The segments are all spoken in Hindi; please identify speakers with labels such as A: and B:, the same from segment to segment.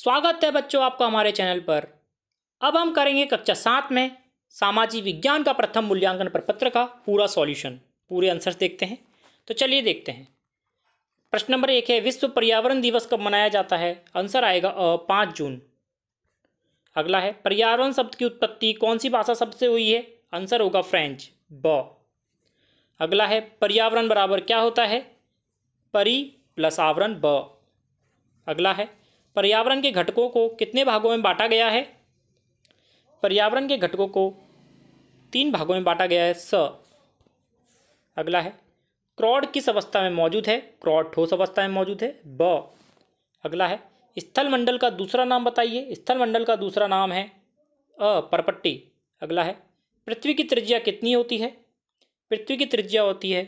A: स्वागत है बच्चों आपका हमारे चैनल पर अब हम करेंगे कक्षा सात में सामाजिक विज्ञान का प्रथम मूल्यांकन प्रपत्र का पूरा सॉल्यूशन पूरे आंसर देखते हैं तो चलिए देखते हैं प्रश्न नंबर एक है विश्व पर्यावरण दिवस कब मनाया जाता है आंसर आएगा पाँच जून अगला है पर्यावरण शब्द की उत्पत्ति कौन सी भाषा शब्द से हुई है आंसर होगा फ्रेंच ब अगला है पर्यावरण बराबर क्या होता है परि प्लस आवरण ब अगला है पर्यावरण के घटकों को कितने भागों में बांटा गया है पर्यावरण के घटकों को तीन भागों में बांटा गया है स अगला है क्रॉड किस अवस्था में मौजूद है क्रॉड ठोस अवस्था में मौजूद है ब अगला है स्थल मंडल का दूसरा नाम बताइए स्थल मंडल का दूसरा नाम है अ परपट्टी अगला है पृथ्वी की त्रिज्या कितनी होती है पृथ्वी की त्रिज्या होती है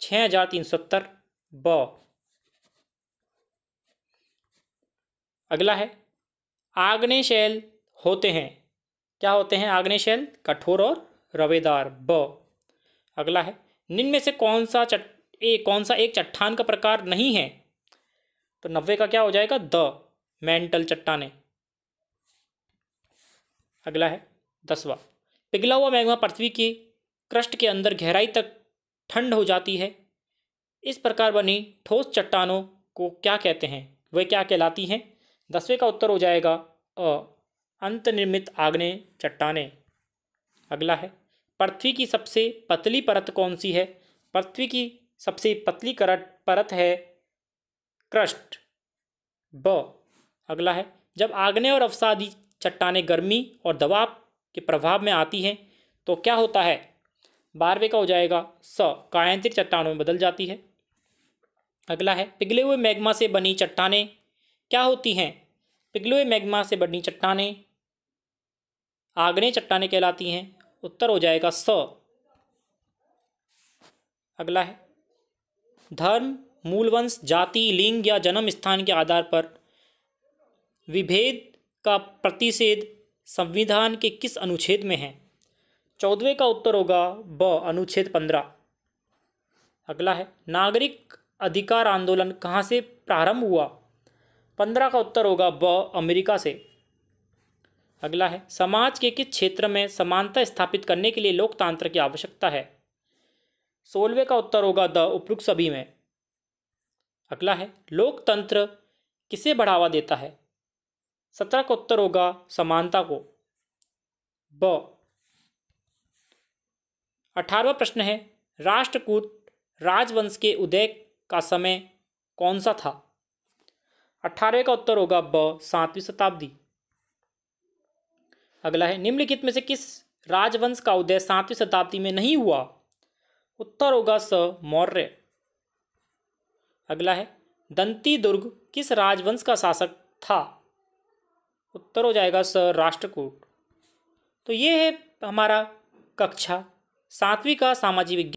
A: छः हज़ार तीन सत्तर ब अगला है आग्नेशैल होते हैं क्या होते हैं आग्नेशैल कठोर और रवेदार ब अगला है निम्न में से कौन सा चट ए कौन सा एक चट्टान का प्रकार नहीं है तो नब्बे का क्या हो जाएगा द मेंटल चट्टाने अगला है दसवा पिघला हुआ मैग्मा पृथ्वी के क्रस्ट के अंदर गहराई तक ठंड हो जाती है इस प्रकार बनी ठोस चट्टानों को क्या कहते हैं वे क्या कहलाती हैं दसवें का उत्तर हो जाएगा अ अंतनिर्मित आग्ने चट्टाने अगला है पृथ्वी की सबसे पतली परत कौन सी है पृथ्वी की सबसे पतली करट परत है क्रस्ट ब अगला है जब आग्ने और अवसादी चट्टाने गर्मी और दबाव के प्रभाव में आती हैं तो क्या होता है बारहवें का हो जाएगा स कायंत्रिक चट्टानों में बदल जाती है अगला है पिघले हुए मैग्मा से बनी चट्टाने क्या होती हैं पिघलुए मैग्मा से बनी चट्टाने आगने चट्टाने कहलाती हैं उत्तर हो जाएगा स अगला है धर्म मूलवंश जाति लिंग या जन्म स्थान के आधार पर विभेद का प्रतिषेध संविधान के किस अनुच्छेद में है चौदहवें का उत्तर होगा ब अनुच्छेद पंद्रह अगला है नागरिक अधिकार आंदोलन कहाँ से प्रारंभ हुआ पंद्रह का उत्तर होगा ब अमेरिका से अगला है समाज के किस क्षेत्र में समानता स्थापित करने के लिए लोकतंत्र की आवश्यकता है सोलवे का उत्तर होगा द उपयुक्त सभी में अगला है लोकतंत्र किसे बढ़ावा देता है सत्रह का उत्तर होगा समानता को ब अठारवा प्रश्न है राष्ट्रकूट राजवंश के उदय का समय कौन सा था अट्ठारह का उत्तर होगा ब सातवीं शताब्दी अगला है निम्नलिखित में से किस राजवंश का उदय सातवीं शताब्दी में नहीं हुआ उत्तर होगा स मौर्य अगला है दंती दुर्ग किस राजवंश का शासक था उत्तर हो जाएगा स राष्ट्रकूट तो ये है हमारा कक्षा सातवीं का सामाजिक विज्ञान